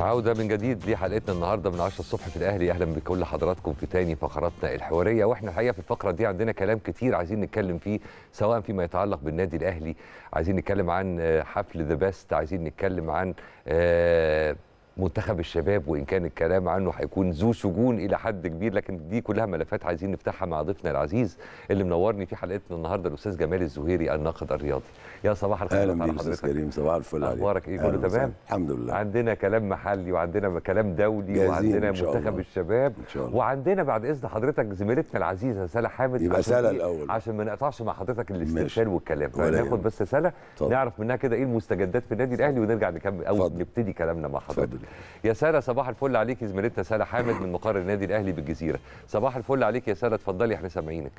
عودة من جديد لحلقتنا النهاردة من 10 الصبح في الأهلي أهلا بكل حضراتكم في تاني فقراتنا الحوارية وإحنا الحقيقة في الفقرة دي عندنا كلام كتير عايزين نتكلم فيه سواء فيما يتعلق بالنادي الأهلي عايزين نتكلم عن آه، حفل ذا بيست عايزين نتكلم عن آه، منتخب الشباب وان كان الكلام عنه هيكون ذو سجون الى حد كبير لكن دي كلها ملفات عايزين نفتحها مع ضيفنا العزيز اللي منورني في حلقتنا النهارده الاستاذ جمال الزهيري الناقد الرياضي يا صباح الخير اهلا بيك استاذ كريم صباح الفل اخبارك ايه كله تمام الحمد لله عندنا كلام محلي وعندنا كلام دولي وعندنا منتخب الله. الشباب إن شاء الله. وعندنا بعد اذن حضرتك زميلتنا العزيزه سلا حامد يبقى سلا إيه؟ الاول عشان ما نقطعش مع حضرتك الاسترسال والكلام ناخد بس سلا نعرف منها كده ايه المستجدات في النادي الاهلي ونرجع نكمل او نبتدي كلامنا مع حضرتك يا ساره صباح الفل عليك زميلتنا ساره حامد من مقر النادي الاهلي بالجزيره صباح الفل عليك يا ساره اتفضلي احنا سامعينك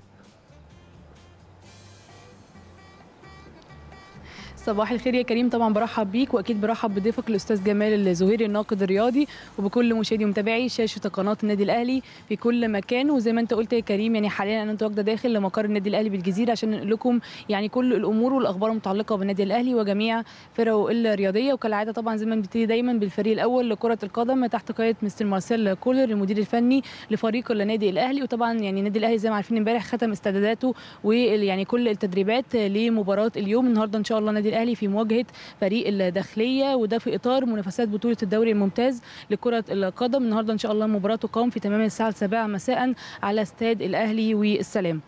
صباح الخير يا كريم طبعا برحب بيك واكيد برحب بضيفك الاستاذ جمال الزهيري الناقد الرياضي وبكل مشاهدي ومتابعي شاشه قناه النادي الاهلي في كل مكان وزي ما انت قلت يا كريم يعني حاليا انا متواجده داخل لمقر النادي الاهلي بالجزيره عشان ننقل لكم يعني كل الامور والاخبار المتعلقه بالنادي الاهلي وجميع فرقه الرياضيه وكالعاده طبعا زي ما بنبتدي دايما بالفريق الاول لكره القدم تحت قياده مستر مارسيل كولر المدير الفني لفريق النادي الاهلي وطبعا يعني النادي الاهلي زي ما عارفين امبارح ختم استعداداته ويعني كل التدريبات لمباراه اليوم النهارده ان شاء الله النادي الاهلي في مواجهه فريق الداخليه وده في اطار منافسات بطوله الدوري الممتاز لكره القدم النهارده ان شاء الله مباراه تقام في تمام الساعه 7 مساء على استاد الاهلي والسلام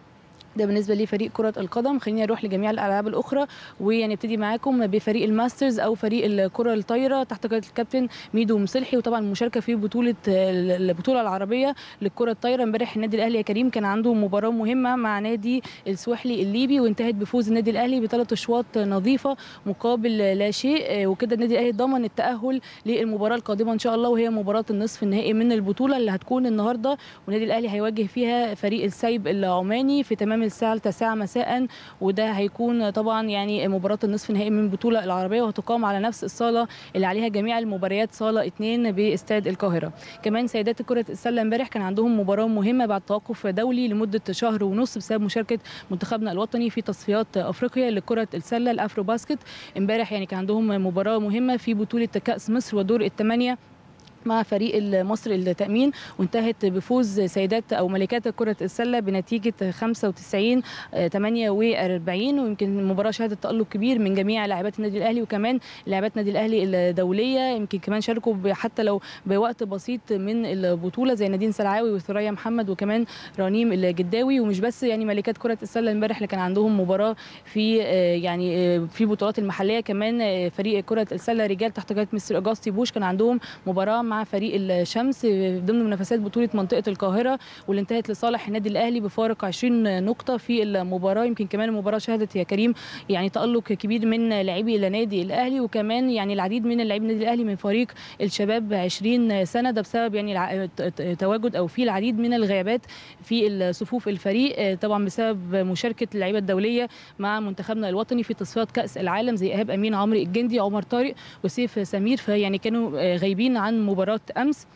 ده بالنسبه لفريق كره القدم خليني اروح لجميع الالعاب الاخرى ونبتدي معاكم بفريق الماسترز او فريق الكره الطايره تحت قياده الكابتن ميدو مصلحي وطبعا المشاركه في بطوله البطوله العربيه للكره الطايره امبارح النادي الاهلي يا كريم كان عنده مباراه مهمه مع نادي السوحلي الليبي وانتهت بفوز النادي الاهلي بثلاث اشواط نظيفه مقابل لا شيء وكده النادي الاهلي ضمن التاهل للمباراه القادمه ان شاء الله وهي مباراه النصف النهائي من البطوله اللي هتكون النهارده والنادي الاهلي هيواجه فيها فريق السايب العماني في تمام تمام الساعه التاسعه مساء وده هيكون طبعا يعني مباراه النصف النهائي من البطوله العربيه وهتقام على نفس الصاله اللي عليها جميع المباريات صاله 2 باستاد القاهره كمان سيدات كره السله امبارح كان عندهم مباراه مهمه بعد توقف دولي لمده شهر ونص بسبب مشاركه منتخبنا الوطني في تصفيات افريقيا لكره السله الافرو باسكت امبارح يعني كان عندهم مباراه مهمه في بطوله كاس مصر ودور الثمانيه مع فريق المصري للتأمين وانتهت بفوز سيدات أو ملكات كرة السلة بنتيجة 95 48 آه، ويمكن المباراة شهدت تألق كبير من جميع لاعبات النادي الأهلي وكمان لاعبات النادي الأهلي الدولية يمكن كمان شاركوا حتى لو بوقت بسيط من البطولة زي نادين سلعاوي وثريا محمد وكمان رنيم الجداوي ومش بس يعني ملكات كرة السلة امبارح اللي كان عندهم مباراة في آه، يعني آه، في بطولات المحلية كمان فريق كرة السلة رجال تحت قيادة مستر أجاستي بوش كان عندهم مباراة مع فريق الشمس ضمن منافسات بطوله منطقه القاهره واللي انتهت لصالح النادي الاهلي بفارق 20 نقطه في المباراه يمكن كمان المباراه شهدت يا كريم يعني تالق كبير من لاعبي نادي الاهلي وكمان يعني العديد من لاعبي النادي الاهلي من فريق الشباب 20 سنه ده بسبب يعني تواجد او في العديد من الغيابات في صفوف الفريق طبعا بسبب مشاركه اللعيبه الدوليه مع منتخبنا الوطني في تصفيات كاس العالم زي ايهاب امين عمرو الجندي عمر طارق وسيف سمير فيعني كانوا غايبين عن مباراه مباراة أمس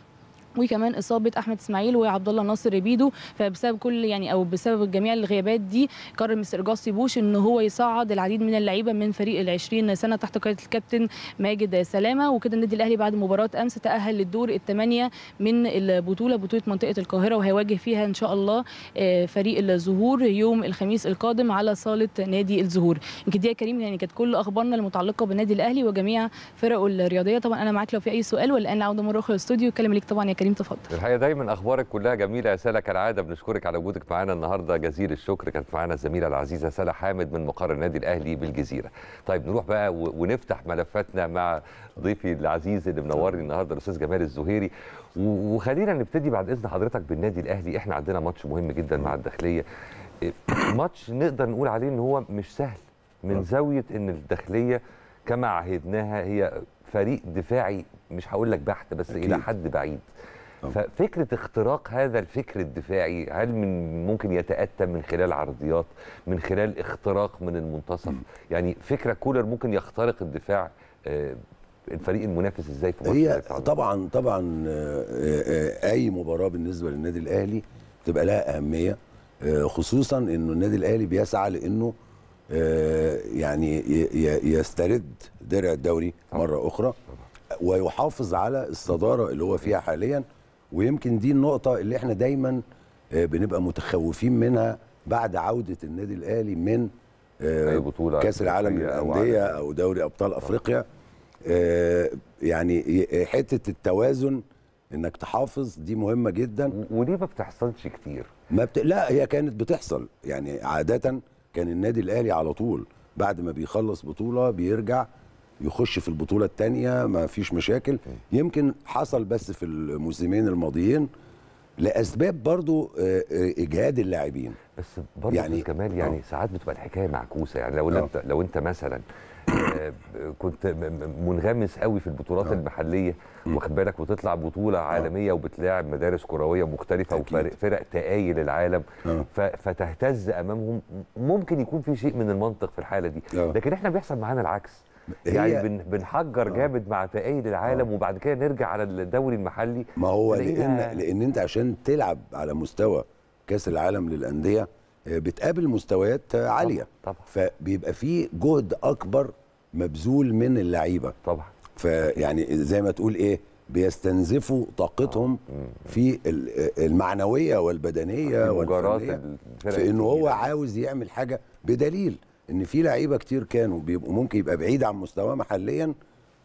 وكمان اصابه احمد اسماعيل وعبد الله ناصر بيدو فبسبب كل يعني او بسبب جميع الغيابات دي قرر مستر جاسي بوش ان هو يصعد العديد من اللعيبه من فريق ال 20 سنه تحت قياده الكابتن ماجد سلامه وكده النادي الاهلي بعد مباراه امس تاهل للدور الثمانيه من البطوله بطوله منطقه القاهره وهيواجه فيها ان شاء الله آه، فريق الزهور يوم الخميس القادم على صاله نادي الزهور يمكن دي يا كريم يعني كانت كل اخبارنا المتعلقه بالنادي الاهلي وجميع فرقه الرياضيه طبعا انا معاك لو في اي سؤال ولا انا عوده مره اخرى الاستوديو الكلام ليك طبعا يا كريم كريم تفضل الحقيقه دايما اخبارك كلها جميله يا ساله كالعاده بنشكرك على وجودك معانا النهارده جزيل الشكر كانت معانا الزميله العزيزه ساله حامد من مقر النادي الاهلي بالجزيره طيب نروح بقى ونفتح ملفاتنا مع ضيفي العزيز اللي منورني النهارده الاستاذ جمال الزهيري وخلينا نبتدي بعد اذن حضرتك بالنادي الاهلي احنا عندنا ماتش مهم جدا مع الداخليه إيه، ماتش نقدر نقول عليه ان هو مش سهل من آه. زاويه ان الداخليه كما عهدناها هي فريق دفاعي مش هقول لك بحت بس أكيد. الى حد بعيد أوه. ففكره اختراق هذا الفكر الدفاعي هل من ممكن يتاتى من خلال عرضيات من خلال اختراق من المنتصف م. يعني فكره كولر ممكن يخترق الدفاع آه الفريق المنافس ازاي في هي طبعا طبعا آه، آه، آه، اي مباراه بالنسبه للنادي الاهلي تبقى لها اهميه خصوصا انه النادي الاهلي بيسعى لانه آه، يعني يسترد درع الدوري مره اخرى ويحافظ على الصداره اللي هو فيها حاليا ويمكن دي النقطه اللي احنا دايما آه، بنبقى متخوفين منها بعد عوده النادي الاهلي من آه، بطولة كاس العالم للانديه او دوري ابطال افريقيا يعني حته التوازن انك تحافظ دي مهمه جدا ودي ما بتحصلش كتير ما بت... لا هي كانت بتحصل يعني عاده كان النادي الاهلي على طول بعد ما بيخلص بطوله بيرجع يخش في البطوله الثانيه ما فيش مشاكل يمكن حصل بس في الموسمين الماضيين لاسباب برضو آه، آه، اجهاد اللاعبين بس برضو يعني كمال يعني أوه. ساعات بتبقى الحكايه معكوسه يعني لو أوه. انت لو انت مثلا آه، كنت منغمس قوي في البطولات أوه. المحليه واخد بالك وتطلع بطوله آه. عالميه وبتلاعب مدارس كرويه مختلفه وفرق تقايل العالم آه. فتهتز امامهم ممكن يكون في شيء من المنطق في الحاله دي أوه. لكن احنا بيحصل معانا العكس يعني بنحجر بنحجر جامد مع تقايل العالم أوه. وبعد كده نرجع على الدوري المحلي ما هو لان لان انت عشان تلعب على مستوى كاس العالم للانديه بتقابل مستويات عاليه طبعا. طبعا. فبيبقى في جهد اكبر مبذول من اللعيبه طبعا فيعني زي ما تقول ايه بيستنزفوا طاقتهم آه. في المعنويه والبدنيه والفنيه في ان هو عاوز يعمل حاجه بدليل ان في لعيبه كتير كانوا بيبقوا ممكن يبقى بعيد عن مستواه محليا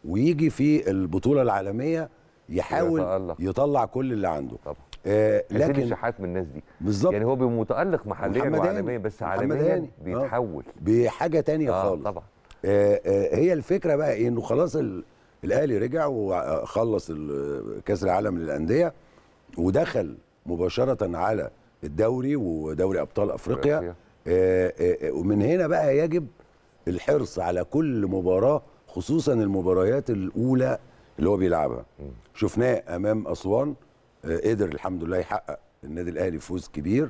ويجي في البطوله العالميه يحاول يطلع كل اللي عنده طبعا. آه لكن شحات من الناس دي بالظبط يعني هو متالق محليا وعالميا بس عالميا بيتحول آه بحاجه تانية آه خالص طبعا آه آه هي الفكره بقى إيه انه خلاص الاهلي رجع وخلص كاس العالم للانديه ودخل مباشره على الدوري ودوري ابطال افريقيا آه آه ومن هنا بقى يجب الحرص على كل مباراه خصوصا المباريات الاولى اللي هو بيلعبها شفناه امام اسوان آه، قدر الحمد لله يحقق النادي الاهلي فوز كبير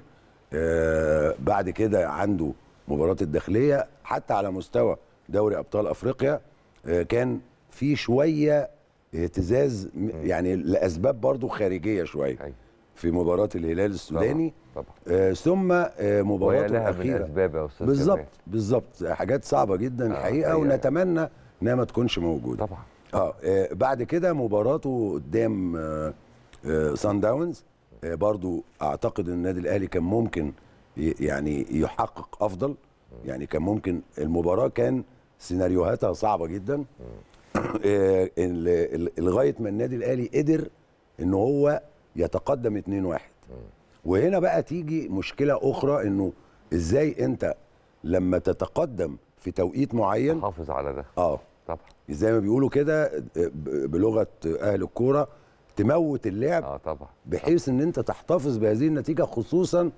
آه، بعد كده عنده مباراه الداخليه حتى على مستوى دوري ابطال افريقيا آه، كان في شويه اهتزاز يعني لاسباب برضو خارجيه شويه أيوة. في مباراه الهلال السوداني طبعا. طبعا. ثم مباراته الاخيره بالظبط بالظبط حاجات صعبه جدا الحقيقه ونتمنى انها ما تكونش موجوده طبعا اه بعد كده مباراته قدام آه سان آه، داونز آه، برضو اعتقد ان النادي الاهلي كان ممكن يعني يحقق افضل يعني كان ممكن المباراه كان سيناريوهاتها صعبه جدا آه، لغايه ما النادي الاهلي قدر ان هو يتقدم 2-1 وهنا بقى تيجي مشكله اخرى انه ازاي انت لما تتقدم في توقيت معين تحافظ على ده اه طبعا زي ما بيقولوا كده بلغه اهل الكوره تموت اللعب اه طبعا بحيث ان انت تحتفظ بهذه النتيجه خصوصا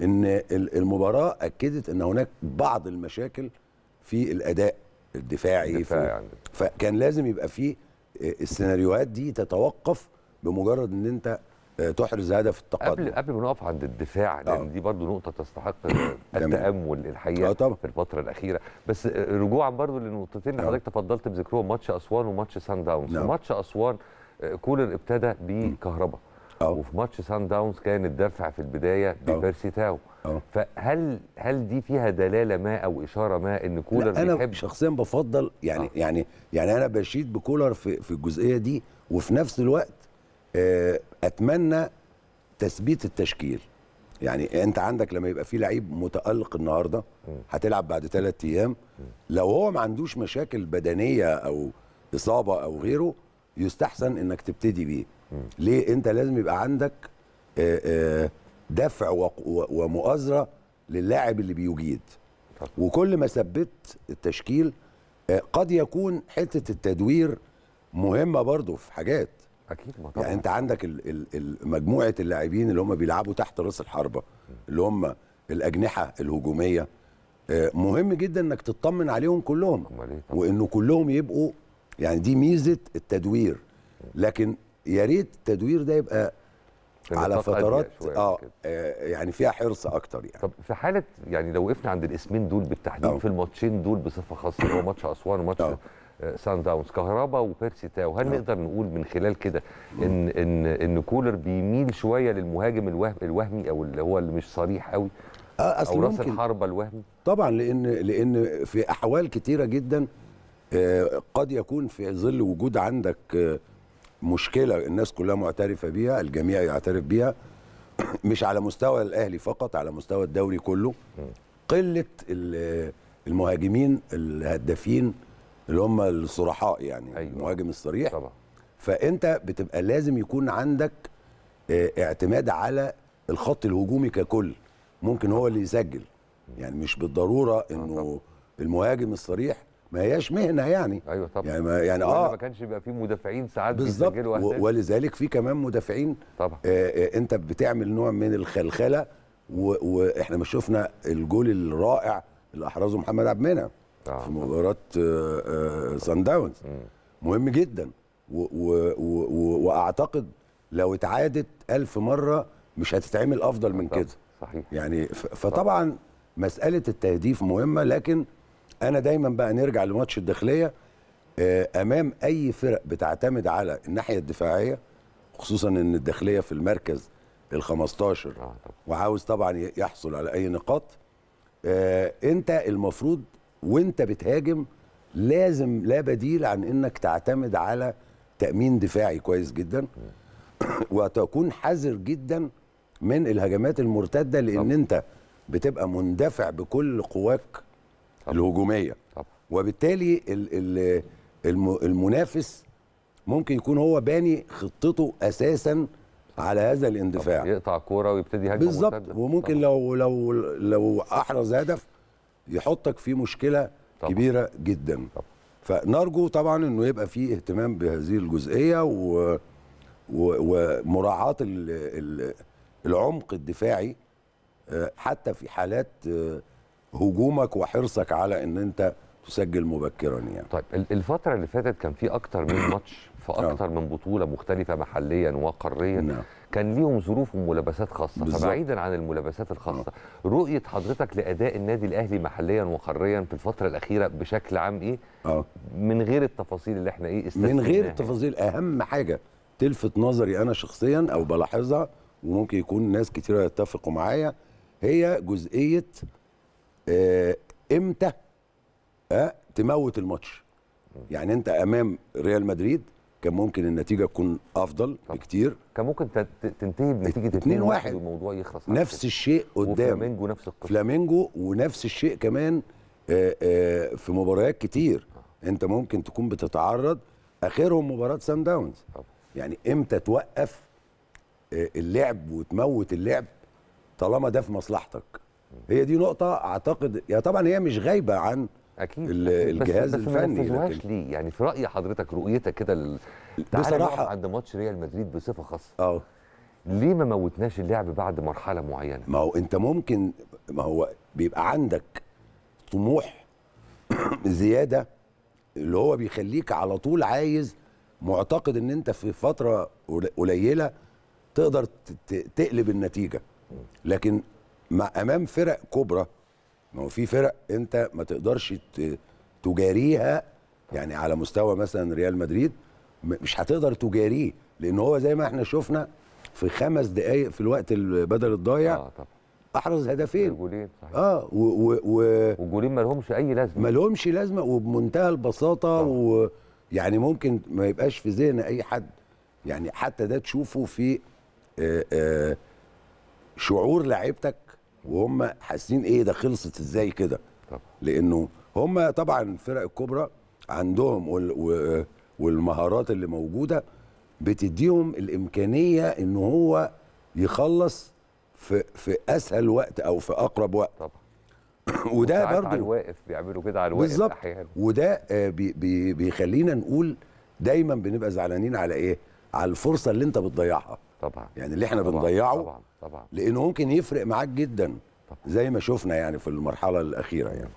ان المباراه اكدت ان هناك بعض المشاكل في الاداء الدفاعي, الدفاعي فكان لازم يبقى في آه، السيناريوهات دي تتوقف بمجرد ان انت آه، تحرز هدف التقدم قبل قبل ما نقف عند الدفاع لان آه. دي برضو نقطه تستحق التامل الحقيقه آه طبعا. في الفتره الاخيره بس آه، رجوعا برضو للنقطتين اللي حضرتك تفضلت بذكرهم ماتش اسوان وماتش سان داونز نعم. ماتش اسوان كولر ابتدى بكهرباء وفي ماتش سان داونز كان الدفع في البدايه بفيرسي تاو فهل هل دي فيها دلاله ما او اشاره ما ان كولر لا انا بيحب شخصيا بفضل يعني أوه. يعني يعني انا بشيد بكولر في في الجزئيه دي وفي نفس الوقت آه، اتمنى تثبيت التشكيل يعني انت عندك لما يبقى في لعيب متالق النهارده هتلعب بعد ثلاث ايام لو هو ما عندوش مشاكل بدنيه او اصابه او غيره يستحسن انك تبتدي بيه ليه انت لازم يبقى عندك آه، آه، دفع ومؤازره للاعب اللي بيجيد وكل ما ثبت التشكيل آه، قد يكون حته التدوير مهمه برضه في حاجات اكيد يعني طبعا يعني انت عندك مجموعه اللاعبين اللي هم بيلعبوا تحت راس الحربه اللي هم الاجنحه الهجوميه مهم جدا انك تطمن عليهم كلهم إيه؟ وانه كلهم يبقوا يعني دي ميزه التدوير لكن يا ريت التدوير ده يبقى على فترات آه،, آه, يعني فيها حرص اكتر يعني طب في حاله يعني لو وقفنا عند الاسمين دول بالتحديد أوه. في الماتشين دول بصفه خاصه اللي هو ماتش اسوان وماتش آه. آه، سان داونز كهربا وبيرسي تاو هل نقدر نقول من خلال كده ان ان ان كولر بيميل شويه للمهاجم الوهم الوهمي او اللي هو اللي مش صريح قوي أصل او راس الحربه الوهمي طبعا لان لان في احوال كتيره جدا آه، قد يكون في ظل وجود عندك آه، مشكله الناس كلها معترفه بيها الجميع يعترف بيها مش على مستوى الاهلي فقط على مستوى الدوري كله قله آه، المهاجمين الهدافين اللي هم الصرحاء يعني أيوة. المهاجم الصريح طبعا. فانت بتبقى لازم يكون عندك اعتماد على الخط الهجومي ككل ممكن هو اللي يسجل يعني مش بالضروره انه المهاجم الصريح ما هياش مهنه يعني ايوه طبعا يعني, ما يعني اه ما كانش بيبقى في مدافعين ساعات بالظبط ولذلك في كمان مدافعين طبعا آه, آه انت بتعمل نوع من الخلخله واحنا ما شفنا الجول الرائع اللي احرزه محمد عبد المنعم آه. في مباراه آه آه سان داونز مهم جدا واعتقد لو اتعادت ألف مره مش هتتعمل افضل من كده صحيح يعني فطبعا مساله التهديف مهمه لكن انا دايما بقى نرجع لماتش الداخليه آه، امام اي فرق بتعتمد على الناحيه الدفاعيه خصوصا ان الداخليه في المركز ال 15 آه، وعاوز طبعا يحصل على اي نقاط آه، انت المفروض وانت بتهاجم لازم لا بديل عن انك تعتمد على تامين دفاعي كويس جدا وتكون حذر جدا من الهجمات المرتده لان انت بتبقى مندفع بكل قواك طبعا. الهجوميه طبعا. وبالتالي المنافس ممكن يكون هو باني خطته اساسا على هذا الاندفاع يقطع كوره ويبتدي هجمه بالظبط وممكن طبعا. لو لو لو احرز هدف يحطك في مشكله طبعا. كبيره جدا طبعا. فنرجو طبعا انه يبقى في اهتمام بهذه الجزئيه و ومراعاه العمق الدفاعي آه، حتى في حالات آه، هجومك وحرصك على ان انت تسجل مبكرا يعني طيب الفتره اللي فاتت كان في اكتر من ماتش في آه. اكتر من بطوله مختلفه محليا وقاريا نعم. كان ليهم ظروف وملابسات خاصه بالزبط. فبعيدا عن الملابسات الخاصه نعم. رؤيه حضرتك لاداء النادي الاهلي محليا وقاريا في الفتره الاخيره بشكل عام ايه أه. من غير التفاصيل اللي احنا ايه من غير يعني. التفاصيل اهم حاجه تلفت نظري انا شخصيا او بلاحظها وممكن يكون ناس كتيره يتفقوا معايا هي جزئيه آه، امتى أه تموت الماتش يعني انت امام ريال مدريد كان ممكن النتيجه تكون افضل بكتير كان ممكن تنتهي بنتيجه 2 1 والموضوع يخلص نفس الشيء قدام فلامينجو نفس القصه فلامينجو ونفس الشيء كمان آه، آه، في مباريات كتير انت ممكن تكون بتتعرض اخرهم مباراه سان داونز يعني امتى توقف اللعب وتموت اللعب طالما ده في مصلحتك هي دي نقطه اعتقد يعني طبعا هي مش غايبه عن اكيد الجهاز بس الفني بس ما لكن... ليه يعني في راي حضرتك رؤيتك كده لل... بصراحه عند ماتش ريال مدريد بصفه خاصه اه ليه ما موتناش اللعب بعد مرحله معينه ما هو انت ممكن ما هو بيبقى عندك طموح زياده اللي هو بيخليك على طول عايز معتقد ان انت في فتره قليله تقدر تقلب النتيجه لكن مع امام فرق كبرى ما هو في فرق انت ما تقدرش تجاريها يعني على مستوى مثلا ريال مدريد مش هتقدر تجاريه لان هو زي ما احنا شفنا في خمس دقائق في الوقت بدل الضايع اه طبعا احرز هدفين جولين صحيح اه و و و وجولين ما لهمش اي لازمه ما لهمش لازمه وبمنتهى البساطه ويعني ممكن ما يبقاش في ذهن اي حد يعني حتى ده تشوفه في آآ آه، آآ آه، شعور لعيبتك وهم حاسين ايه ده خلصت ازاي كده لانه هم طبعا الفرق الكبرى عندهم والمهارات اللي موجوده بتديهم الامكانيه ان هو يخلص في في اسهل وقت او في اقرب وقت طبعا وده برضه على الواقف بيعملوا كده على الواقف بالظبط وده آه، بي بي بيخلينا نقول دايما بنبقى زعلانين على ايه على الفرصه اللي انت بتضيعها طبعا يعني اللي احنا طبعًا بنضيعه طبعا طبعا لانه ممكن يفرق معاك جدا زي ما شفنا يعني في المرحله الاخيره يعني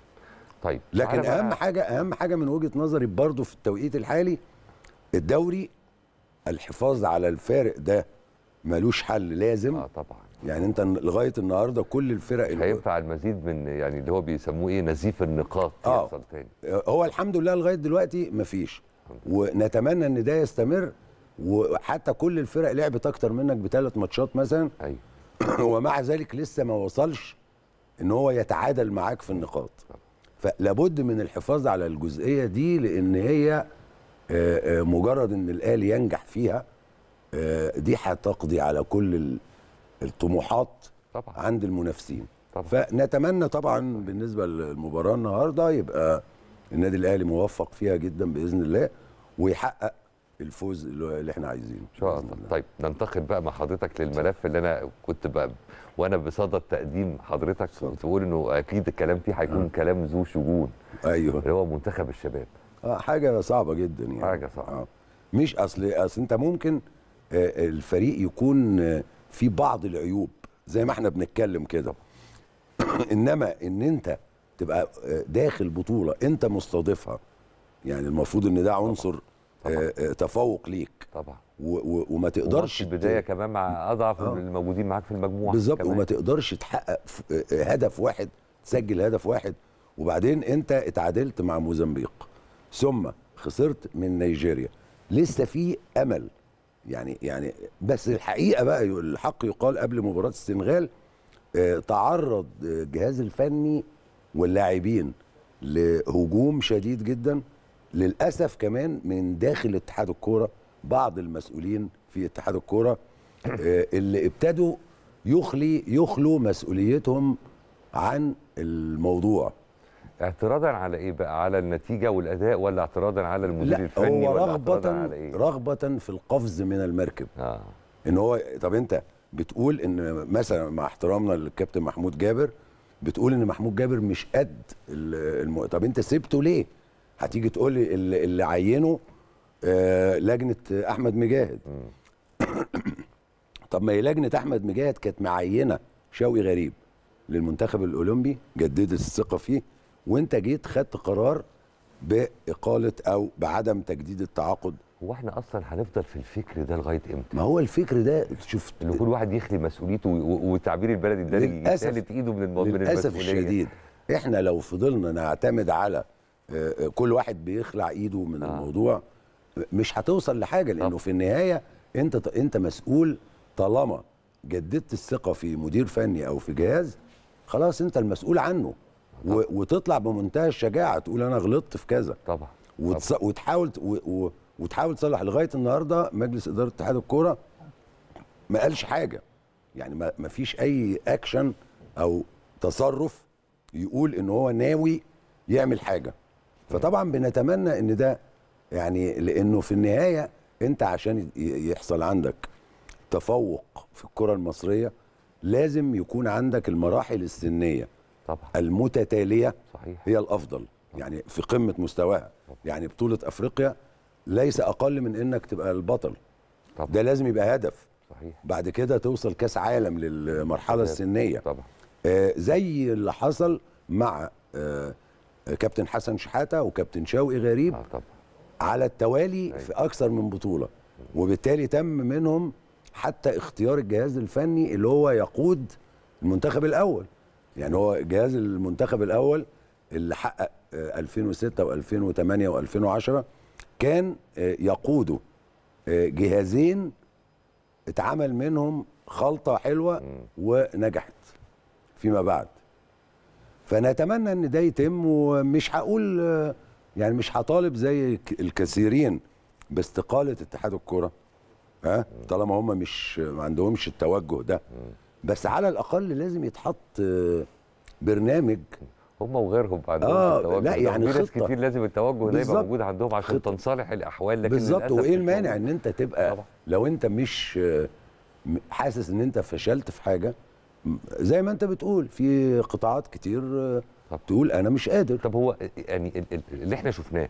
طيب لكن اهم حاجه اهم حاجه من وجهه نظري برضه في التوقيت الحالي الدوري الحفاظ على الفارق ده ملوش حل لازم اه طبعا يعني انت لغايه النهارده كل الفرق اللي هينفع المزيد من يعني اللي هو بيسموه ايه نزيف النقاط آه. يحصل تاني هو الحمد لله لغايه دلوقتي مفيش ونتمنى ان ده يستمر وحتى كل الفرق لعبت اكتر منك بثلاث ماتشات مثلا ايوه ومع ذلك لسه ما وصلش ان هو يتعادل معاك في النقاط فلابد من الحفاظ على الجزئيه دي لان هي آه، آه، مجرد ان الاهلي ينجح فيها آه، دي هتقضي على كل الطموحات طبعا. عند المنافسين طبعا. فنتمنى طبعا بالنسبه للمباراه النهارده يبقى النادي الاهلي موفق فيها جدا باذن الله ويحقق الفوز اللي احنا عايزينه ان شاء الله طيب ننتقل بقى مع حضرتك للملف اللي انا كنت بقى وانا بصدد تقديم حضرتك وتقول انه اكيد الكلام فيه هيكون أه. كلام ذو شجون ايوه اللي هو منتخب الشباب اه حاجه صعبه جدا يعني حاجه صعبه آه. مش اصل اصل انت ممكن آه الفريق يكون آه في بعض العيوب زي ما احنا بنتكلم كده انما ان انت تبقى آه، داخل بطوله انت مستضيفها يعني المفروض ان ده عنصر آه، آه، تفوق ليك طبعا وما تقدرش في البدايه ت... كمان مع اضعف آه. الموجودين معاك في المجموعه بالظبط وما تقدرش تحقق آه، هدف واحد تسجل هدف واحد وبعدين انت اتعادلت مع موزمبيق ثم خسرت من نيجيريا لسه في امل يعني يعني بس الحقيقه بقى الحق يقال قبل مباراه السنغال تعرض الجهاز الفني واللاعبين لهجوم شديد جدا للاسف كمان من داخل اتحاد الكوره بعض المسؤولين في اتحاد الكوره آه، اللي ابتدوا يخلي يخلوا مسؤوليتهم عن الموضوع اعتراضا على ايه بقى على النتيجه والاداء ولا اعتراضا على المدير لا الفني هو رغبة على إيه؟ رغبة في القفز من المركب آه. ان هو طب انت بتقول ان مثلا مع احترامنا للكابتن محمود جابر بتقول ان محمود جابر مش قد طب انت سبته ليه هتيجي تقول لي اللي, اللي عينه آه، لجنه احمد مجاهد طب ما هي لجنه احمد مجاهد كانت معينه شوقي غريب للمنتخب الاولمبي جددت الثقه فيه وانت جيت خدت قرار باقاله او بعدم تجديد التعاقد هو احنا اصلا هنفضل في الفكر ده لغايه امتى؟ ما هو الفكر ده شفت ان كل واحد يخلي مسؤوليته والتعبير البلدي الدارج يسلم ايده من المسؤوليه للاسف الشديد احنا لو فضلنا نعتمد على آه، آه، كل واحد بيخلع ايده من آه. الموضوع مش هتوصل لحاجه لانه طب. في النهايه انت انت مسؤول طالما جددت الثقه في مدير فني او في جهاز خلاص انت المسؤول عنه وتطلع بمنتهى الشجاعه تقول انا غلطت في كذا طبعا وتص... وتحاول و... وتحاول تصلح لغايه النهارده مجلس اداره اتحاد الكوره ما قالش حاجه يعني ما فيش اي اكشن او تصرف يقول ان هو ناوي يعمل حاجه فطبعا بنتمنى ان ده يعني لانه في النهايه انت عشان يحصل عندك تفوق في الكره المصريه لازم يكون عندك المراحل السنيه طبعا المتتاليه صحيح. هي الافضل يعني في قمه مستواها يعني بطوله افريقيا ليس اقل من انك تبقى البطل طبعا. ده لازم يبقى هدف صحيح. بعد كده توصل كاس عالم للمرحله السنيه طبعا آه زي اللي حصل مع آه كابتن حسن شحاته وكابتن شوقي غريب آه طبعا. على التوالي أي. أيوة. في اكثر من بطوله وبالتالي تم منهم حتى اختيار الجهاز الفني اللي هو يقود المنتخب الاول يعني هو جهاز المنتخب الاول اللي حقق 2006 و2008 و2010 كان آه، يقوده آه، جهازين اتعمل منهم خلطه حلوه ونجحت فيما بعد فنتمنى ان ده يتم ومش هقول يعني مش هطالب زي الكثيرين باستقاله اتحاد الكره ها طالما هم مش ما عندهمش التوجه ده بس على الاقل لازم يتحط برنامج هم وغيرهم عندهم آه التوجه لا يعني ناس كتير لازم التوجه ده يبقى موجود عندهم عشان خطة. تنصالح الاحوال لكن بالظبط وايه المانع ان انت تبقى طبعا. لو انت مش حاسس ان انت فشلت في حاجه زي ما انت بتقول في قطاعات كتير آه، طب. تقول انا مش قادر طب هو يعني اللي احنا شفناه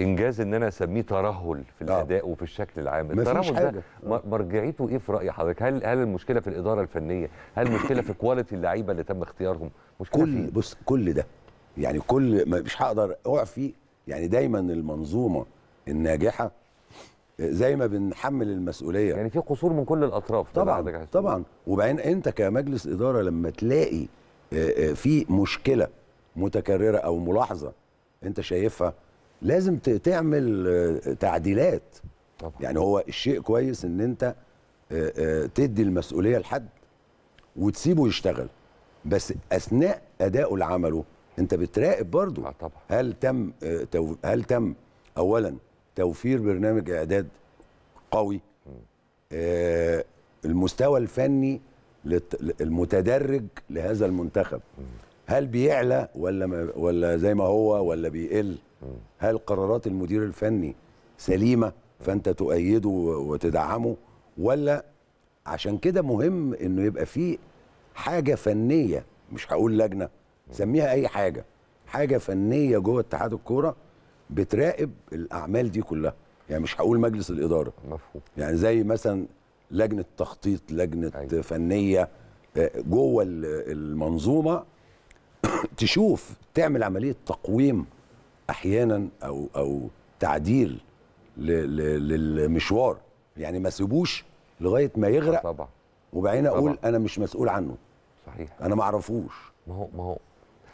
انجاز ان انا اسميه ترهل في آه. الاداء آه. وفي الشكل العام الترهل ده مرجعيته ايه في راي حضرتك هل هل المشكله في الاداره الفنيه هل المشكله في كواليتي اللعيبه اللي تم اختيارهم مشكله كل فيه؟ بص كل ده يعني كل مش هقدر فيه يعني دايما المنظومه الناجحه زي ما بنحمل المسؤوليه يعني في قصور من كل الاطراف طبعا طبعا وبعدين انت كمجلس اداره لما تلاقي آه، آه، في مشكله متكرره او ملاحظه انت شايفها لازم تعمل آه، تعديلات طبعا. يعني هو الشيء كويس ان انت تدي المسؤوليه لحد وتسيبه يشتغل بس اثناء ادائه لعمله انت بتراقب برضه آه طبعا. هل تم هل تم اولا توفير برنامج اعداد قوي آه المستوى الفني المتدرج لهذا المنتخب هل بيعلى ولا ما ولا زي ما هو ولا بيقل هل قرارات المدير الفني سليمه فانت تؤيده وتدعمه ولا عشان كده مهم انه يبقى في حاجه فنيه مش هقول لجنه سميها اي حاجه حاجه فنيه جوه اتحاد الكوره بتراقب الاعمال دي كلها يعني مش هقول مجلس الاداره مفهوم يعني زي مثلا لجنه تخطيط لجنه أيوة. فنيه آه، جوه المنظومه تشوف تعمل عمليه تقويم احيانا او او تعديل للمشوار يعني ما سيبوش لغايه ما يغرق طبعا وبعدين اقول انا مش مسؤول عنه صحيح انا ما اعرفوش ما هو ما هو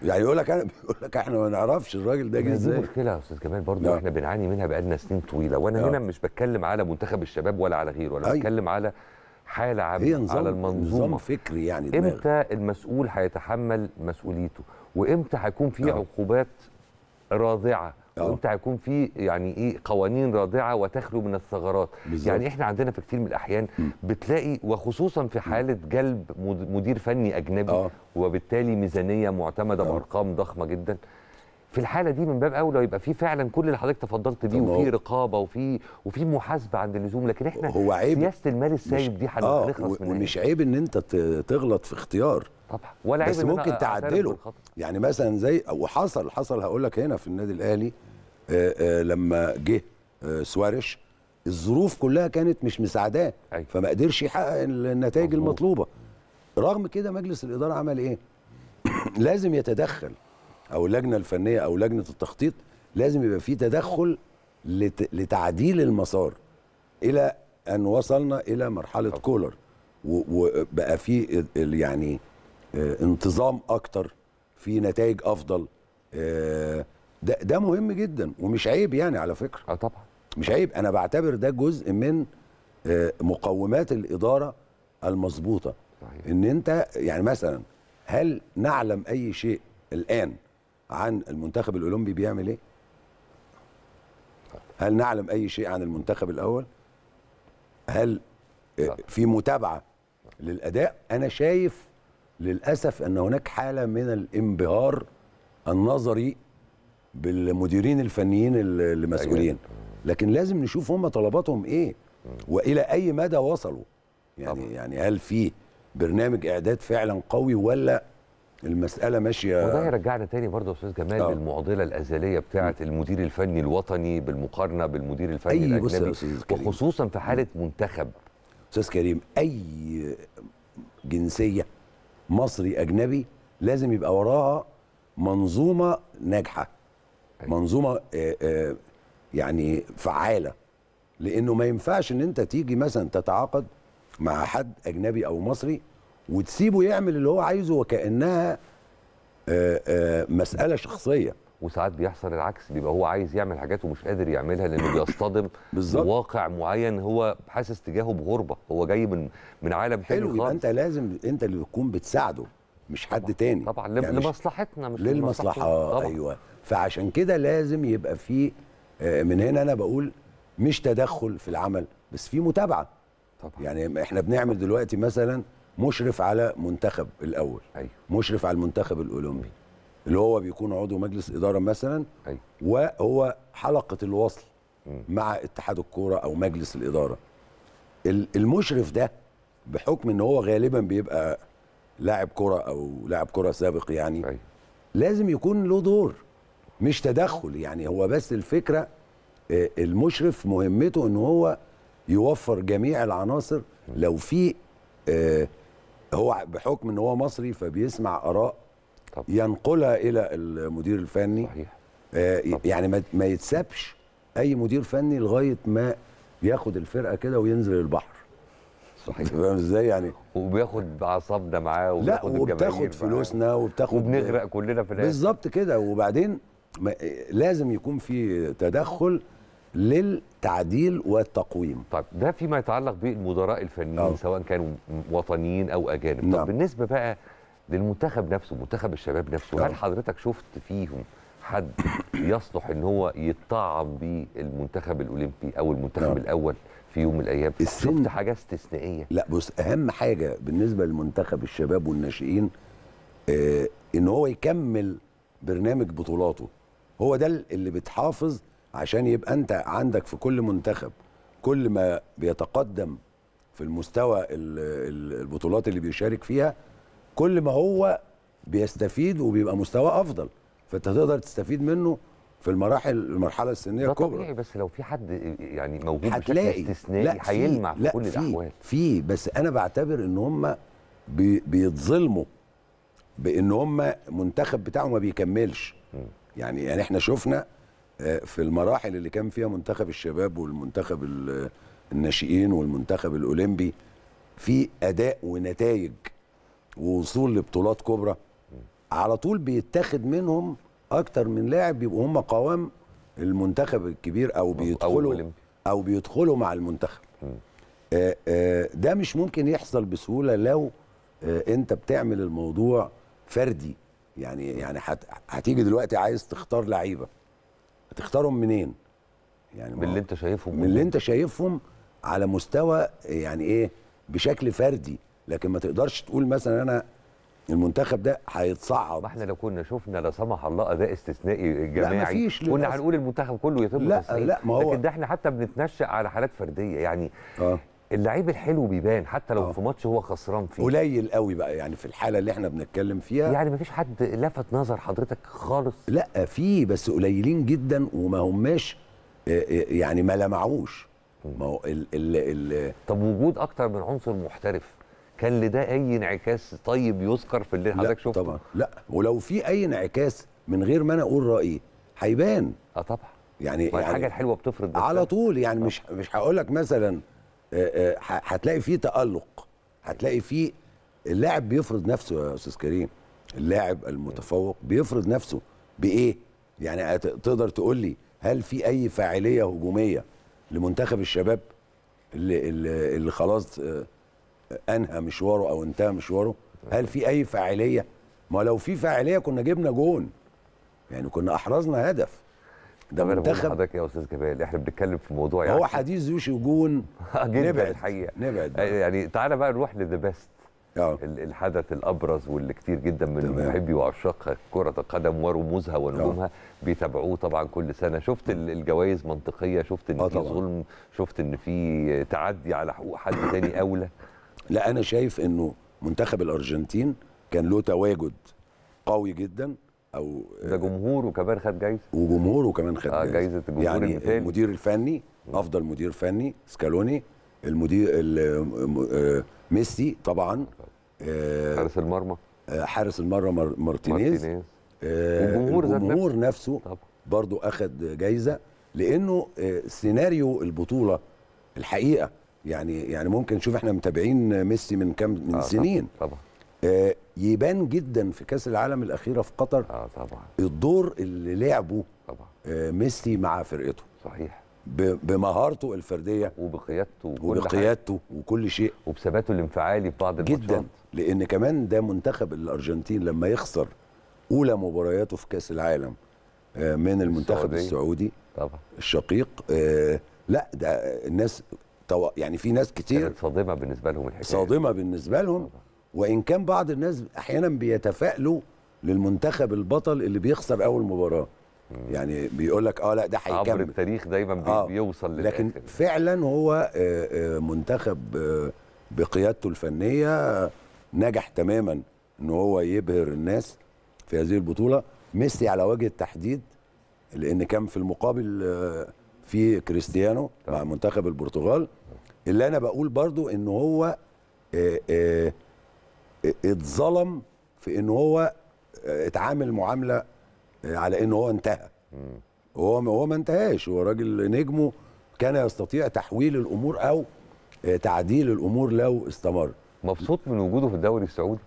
يعني يقول لك انا بيقول لك احنا ما نعرفش الراجل ده جه ازاي دي مشكله يا استاذ كمال برضه احنا بنعاني منها بقالنا سنين طويله وانا هنا مش بتكلم على منتخب الشباب ولا على غيره ولا أي. أيوة. بتكلم على حاله عامه على المنظومه نظام فكري يعني دماغ. امتى المسؤول هيتحمل مسؤوليته وامتى هيكون في نعم. عقوبات راضعه اه. وانت هيكون في يعني ايه قوانين رادعه وتخلو من الثغرات بالزبط. يعني احنا عندنا في كتير من الاحيان بتلاقي وخصوصا في حاله جلب مدير فني اجنبي أوه. وبالتالي ميزانيه معتمده اه. بارقام ضخمه جدا في الحاله دي من باب اولى يبقى في فعلا كل اللي حضرتك تفضلت بيه وفي رقابه وفي وفي محاسبه عند اللزوم لكن احنا هو عيب سياسه المال السايب دي آه، هنخلص آه منها ومش عيب ان انت تغلط في اختيار طبعا ولا عيب بس ممكن تعدله يعني مثلا زي وحصل حصل هقول لك هنا في النادي الاهلي آآ آه، آآ آه، لما جه سواريش الظروف كلها كانت مش مساعداه أيوة. فما قدرش يحقق النتائج المطلوبه رغم كده مجلس الاداره عمل ايه لازم يتدخل او اللجنه الفنيه او لجنه التخطيط لازم يبقى في تدخل لت... لتعديل المسار الى ان وصلنا الى مرحله أوه. كولر وبقى في يعني آه، انتظام اكتر في نتائج افضل آه، ده ده مهم جدا ومش عيب يعني على فكره اه طبعا مش عيب انا بعتبر ده جزء من آه، مقومات الاداره المظبوطه ان انت يعني مثلا هل نعلم اي شيء الان عن المنتخب الاولمبي بيعمل ايه؟ هل نعلم اي شيء عن المنتخب الاول؟ هل في متابعه للاداء؟ انا شايف للاسف ان هناك حاله من الانبهار النظري بالمديرين الفنيين المسؤولين لكن لازم نشوف هم طلباتهم ايه والى اي مدى وصلوا يعني يعني هل في برنامج اعداد فعلا قوي ولا المساله ماشيه وده يرجعنا تاني برضه يا استاذ جمال أوه. بالمعضله الازليه بتاعه المدير الفني الوطني بالمقارنه بالمدير الفني أي الاجنبي وخصوصا في حاله منتخب استاذ كريم اي جنسيه مصري اجنبي لازم يبقى وراها منظومه ناجحه أي. أيوة. منظومه آه، آه، يعني فعاله لانه ما ينفعش ان انت تيجي مثلا تتعاقد مع حد اجنبي او مصري وتسيبه يعمل اللي هو عايزه وكانها آآ آه، آآ آه، مساله شخصيه وساعات بيحصل العكس بيبقى هو عايز يعمل حاجات ومش قادر يعملها لانه بيصطدم بواقع معين هو حاسس تجاهه بغربه هو جاي من من عالم حلو يبقى انت لازم انت اللي تكون بتساعده مش حد طبعًا تاني طبعا يعني لمصلحتنا مش للمصلحه آه، طبعًا. ايوه فعشان كده لازم يبقى في من هنا انا بقول مش تدخل في العمل بس في متابعه طبعا يعني احنا بنعمل دلوقتي مثلا مشرف على منتخب الاول أيوه. مشرف على المنتخب الاولمبي أيوة. اللي هو بيكون عضو مجلس اداره مثلا أيوه. وهو حلقه الوصل م. مع اتحاد الكوره او مجلس الاداره المشرف ده بحكم ان هو غالبا بيبقى لاعب كره او لاعب كره سابق يعني أيوه. لازم يكون له دور مش تدخل يعني هو بس الفكره آه، المشرف مهمته ان هو يوفر جميع العناصر لو في آه، هو بحكم ان هو مصري فبيسمع اراء طب. ينقلها الى المدير الفني صحيح. آه يعني ما, ما يتسابش اي مدير فني لغايه ما ياخد الفرقه كده وينزل البحر صحيح فاهم ازاي يعني وبياخد اعصابنا معاه وبياخد لا وبتاخد فلوسنا وبتاخد وبنغرق كلنا في الاخر بالظبط كده وبعدين لازم يكون في تدخل للتعديل والتقويم طيب ده فيما يتعلق بالمدراء الفنيين أوه. سواء كانوا وطنيين او اجانب نعم. طب بالنسبه بقى للمنتخب نفسه منتخب الشباب نفسه أوه. هل آه. حضرتك شفت فيهم حد يصلح ان هو يتطعم بالمنتخب الاولمبي او المنتخب نعم. الاول في يوم من الايام السن... شفت حاجه استثنائيه لا بص اهم حاجه بالنسبه لمنتخب الشباب والناشئين آه ان هو يكمل برنامج بطولاته هو ده اللي بتحافظ عشان يبقى انت عندك في كل منتخب كل ما بيتقدم في المستوى البطولات اللي بيشارك فيها كل ما هو بيستفيد وبيبقى مستواه افضل فانت تقدر تستفيد منه في المراحل المرحله السنيه الكبرى طبيعي بس لو في حد يعني موجود بشكل استثنائي هيلمع في, لا كل في الاحوال في بس انا بعتبر ان هم بي بيتظلموا بان هم منتخب بتاعه ما بيكملش م. يعني يعني احنا شفنا في المراحل اللي كان فيها منتخب الشباب والمنتخب الناشئين والمنتخب الاولمبي في اداء ونتائج ووصول لبطولات كبرى على طول بيتاخد منهم اكتر من لاعب بيبقوا هم قوام المنتخب الكبير او بيدخلوا او بيدخلوا مع المنتخب آه، آه، ده مش ممكن يحصل بسهوله لو آه، انت بتعمل الموضوع فردي يعني يعني هتيجي دلوقتي عايز تختار لعيبه هتختارهم منين يعني من اللي انت شايفهم من اللي انت شايفهم على مستوى يعني ايه بشكل فردي لكن ما تقدرش تقول مثلا انا المنتخب ده هيتصعد احنا لو كنا شفنا لا سمح الله اداء استثنائي جماعي كنا هنقول المنتخب كله يتم لا لا ما هو لكن ده احنا حتى بنتنشأ على حالات فرديه يعني آه. اللعيب الحلو بيبان حتى لو أوه. في ماتش هو خسران فيه قليل قوي بقى يعني في الحاله اللي احنا بنتكلم فيها يعني مفيش حد لفت نظر حضرتك خالص لا في بس قليلين جدا وما هماش آه، آه، يعني ما لمعوش ما هو ال ال ال طب وجود اكتر من عنصر محترف كان لده اي انعكاس طيب يذكر في اللي حضرتك شفته طبعا لا ولو في اي انعكاس من غير ما انا اقول رايي هيبان اه طبعا يعني, يعني الحاجه الحلوه بتفرض على طول يعني آه. مش مش هقول لك مثلا آه، آه، هتلاقي فيه تألق هتلاقي فيه اللاعب بيفرض نفسه يا استاذ كريم اللاعب المتفوق بيفرض نفسه بايه يعني تقدر تقول لي هل في اي فاعليه هجوميه لمنتخب الشباب اللي اللي, خلاص آه، انهى مشواره او انتهى مشواره هل في اي فاعليه ما لو في فاعليه كنا جبنا جون يعني كنا احرزنا هدف ده ما انا بقول لحضرتك يا استاذ كمال احنا بنتكلم في موضوع يعني هو حديث ذو شجون نبعد الحقيقه نبعد بقى. يعني تعالى بقى نروح لذا بيست آه. الحدث الابرز واللي كتير جدا من محبي وعشاق كره القدم ورموزها ونجومها آه. بيتابعوه طبعا كل سنه شفت الجوائز منطقيه شفت ان آه في ظلم شفت ان في تعدي على حقوق حد تاني اولى لا انا شايف انه منتخب الارجنتين كان له تواجد قوي جدا او ده آه، جمهور وكمان خد جايزه وجمهوره كمان خد آه جايزه, جايزة الجمهور يعني المثالي. المدير الفني افضل مدير فني سكالوني المدير آه، ميسي طبعا آه، حارس المرمى حارس المرمى مارتينيز الجمهور, الجمهور نفسه برضو اخد جايزه لانه سيناريو البطوله الحقيقه يعني يعني ممكن شوف احنا متابعين ميسي من كام من سنين طبعا يبان جدا في كاس العالم الاخيره في قطر اه طبعا الدور اللي لعبه طبعا آه، ميسي مع فرقته صحيح بمهارته الفرديه وبقيادته وبقيادته وكل شيء وبثباته الانفعالي في بعض الماتشات جدا لان كمان ده منتخب الارجنتين لما يخسر اولى مبارياته في كاس العالم آه، من المنتخب السعودي, السعودي طبعا الشقيق آه، لا ده الناس يعني في ناس كتير كانت صادمه بالنسبه لهم الحكايه صادمه بالنسبه لهم طبعا. وان كان بعض الناس احيانا بيتفائلوا للمنتخب البطل اللي بيخسر اول مباراه يعني بيقول لك اه لا ده هيكمل عبر التاريخ دايما بي آه بيوصل للآخر. لكن فعلا هو آه، آه، منتخب آه، بقيادته الفنيه نجح تماما ان هو يبهر الناس في هذه البطوله ميسي على وجه التحديد لان كان في المقابل في كريستيانو طبعا. مع منتخب البرتغال اللي انا بقول برضو ان هو اتظلم في ان هو آه، اتعامل معامله آه، على ان هو انتهى هو هو ما انتهاش هو راجل نجمه كان يستطيع تحويل الامور او آه، تعديل الامور لو استمر مبسوط من وجوده في الدوري السعودي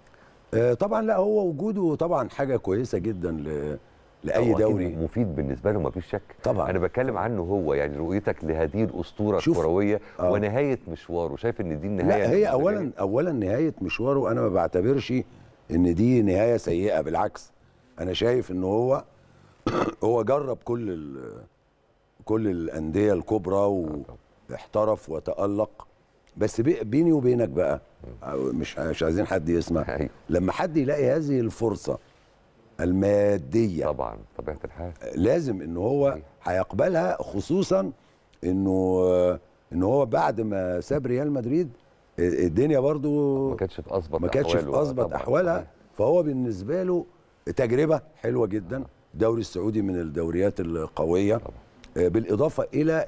طبعا لا هو وجوده طبعا حاجه كويسه جدا ل لاي دوري مفيد بالنسبه له مفيش شك طبعا انا بتكلم عنه هو يعني رؤيتك لهذه الاسطوره الكرويه آه. ونهايه مشواره شايف ان دي النهايه لا هي اولا اولا نهايه مشواره انا ما بعتبرش ان دي نهايه سيئه بالعكس انا شايف ان هو هو جرب كل كل الانديه الكبرى واحترف آه، وتالق بس بيني وبينك بقى مش مش عايزين حد يسمع أيوه. لما حد يلاقي هذه الفرصه الماديه طبعا طبيعه الحال لازم ان هو هيقبلها خصوصا انه ان هو بعد ما ساب ريال مدريد الدنيا برضو ما كانتش في اظبط ما كانتش في اظبط احوالها فهو بالنسبه له تجربه حلوه جدا آه. الدوري السعودي من الدوريات القويه طبعا. آه، بالاضافه الى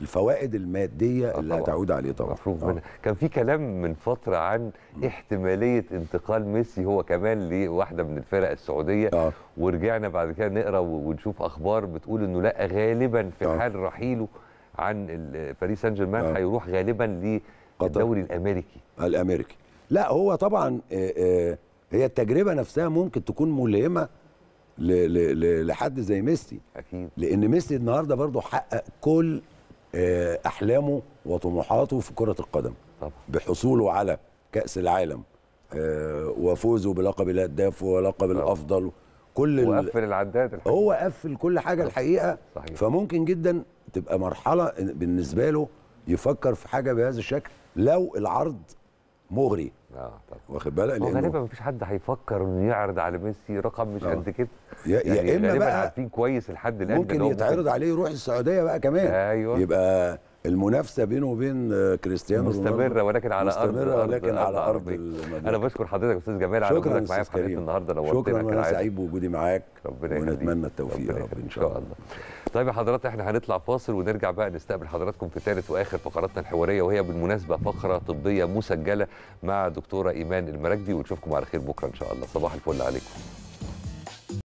الفوائد الماديه آه، اللي هتعود عليه طبعا مفروض آه. منها كان في كلام من فتره عن احتماليه انتقال ميسي هو كمان لواحده من الفرق السعوديه أوه. ورجعنا بعد كده نقرا ونشوف اخبار بتقول انه لا غالبا في أوه. حال رحيله عن باريس سان جيرمان آه. هيروح غالبا للدوري الامريكي الامريكي لا هو طبعا هي التجربه نفسها ممكن تكون ملهمه لحد زي ميسي اكيد لان ميسي النهارده برضه حقق كل آه، احلامه وطموحاته في كره القدم طبعا. بحصوله على كاس العالم آه، وفوزه بلقب الهداف ولقب طبعا. الافضل كل هو قفل العداد الحقيقة. هو قفل كل حاجه الحقيقه صحيح. فممكن جدا تبقى مرحله بالنسبه له يفكر في حاجه بهذا الشكل لو العرض مغري اه واخد بالك غالبا مفيش حد هيفكر انه يعرض على ميسي رقم مش اه. قد كده يا يعني يا اما بقى عارفين كويس لحد الان ممكن يتعرض عليه يروح السعوديه بقى كمان ايوه يبقى المنافسه بينه وبين آه، كريستيانو مستمره ولكن على مستمرة ارض مستمره ولكن أرض على ارض, أرض انا بشكر حضرتك استاذ جمال على وجودك معايا في حلقه النهارده نورتنا شكرا وانا سعيد بوجودي معاك ونتمنى التوفيق يا رب ان شاء الله طيب يا حضرات احنا هنطلع فاصل ونرجع بقى نستقبل حضراتكم في ثالث واخر فقراتنا الحواريه وهي بالمناسبه فقره طبيه مسجله مع دكتوره ايمان المراكبي ونشوفكم على خير بكره ان شاء الله صباح الفل عليكم